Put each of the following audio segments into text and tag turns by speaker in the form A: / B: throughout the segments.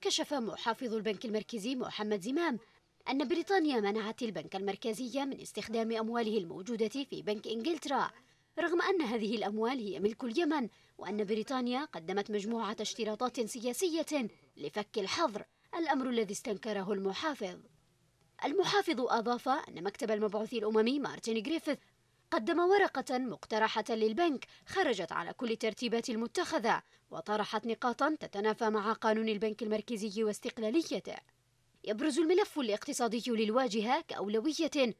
A: كشف محافظ البنك المركزي محمد زمام أن بريطانيا منعت البنك المركزي من استخدام أمواله الموجودة في بنك إنجلترا رغم أن هذه الأموال هي ملك اليمن وأن بريطانيا قدمت مجموعة اشتراطات سياسية لفك الحظر الأمر الذي استنكره المحافظ المحافظ أضاف أن مكتب المبعوث الأممي مارتن جريفيث قدم ورقة مقترحة للبنك خرجت على كل الترتيبات المتخذة وطرحت نقاطا تتنافى مع قانون البنك المركزي واستقلاليته يبرز الملف الاقتصادي للواجهة كأولوية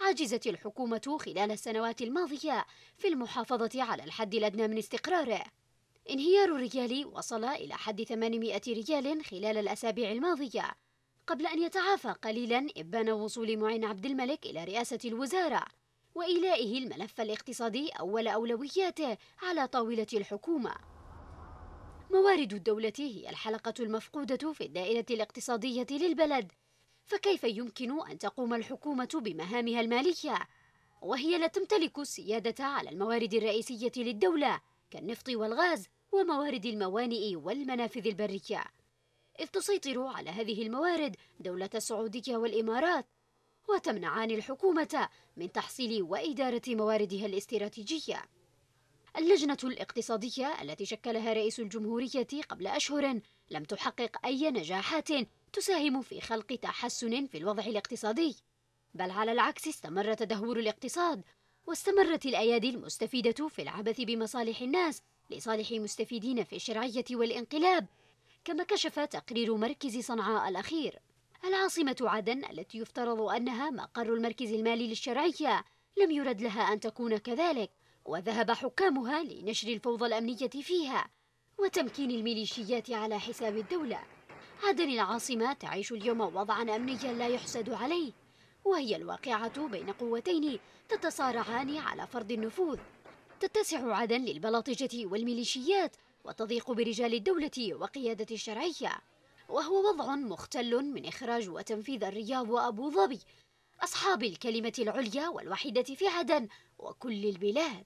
A: عجزت الحكومة خلال السنوات الماضية في المحافظة على الحد الأدنى من استقراره انهيار الريال وصل إلى حد 800 ريال خلال الأسابيع الماضية قبل أن يتعافى قليلا إبان وصول معين عبد الملك إلى رئاسة الوزارة وإيلائه الملف الاقتصادي أول أولوياته على طاولة الحكومة موارد الدولة هي الحلقة المفقودة في الدائرة الاقتصادية للبلد فكيف يمكن أن تقوم الحكومة بمهامها المالية وهي لا تمتلك السيادة على الموارد الرئيسية للدولة كالنفط والغاز وموارد الموانئ والمنافذ البرية إذ تسيطر على هذه الموارد دولة السعودية والإمارات وتمنعان الحكومة من تحصيل وإدارة مواردها الاستراتيجية اللجنة الاقتصادية التي شكلها رئيس الجمهورية قبل أشهر لم تحقق أي نجاحات تساهم في خلق تحسن في الوضع الاقتصادي بل على العكس استمر تدهور الاقتصاد واستمرت الأيادي المستفيدة في العبث بمصالح الناس لصالح مستفيدين في الشرعية والانقلاب كما كشف تقرير مركز صنعاء الأخير العاصمة عدن التي يفترض أنها مقر المركز المالي للشرعية لم يرد لها أن تكون كذلك وذهب حكامها لنشر الفوضى الأمنية فيها وتمكين الميليشيات على حساب الدولة عدن العاصمة تعيش اليوم وضعا أمنيا لا يحسد عليه وهي الواقعة بين قوتين تتصارعان على فرض النفوذ تتسع عدن للبلاطجة والميليشيات وتضيق برجال الدولة وقيادة الشرعية وهو وضع مختل من إخراج وتنفيذ الرياض وأبو ظبي أصحاب الكلمة العليا والوحيدة في عدن وكل البلاد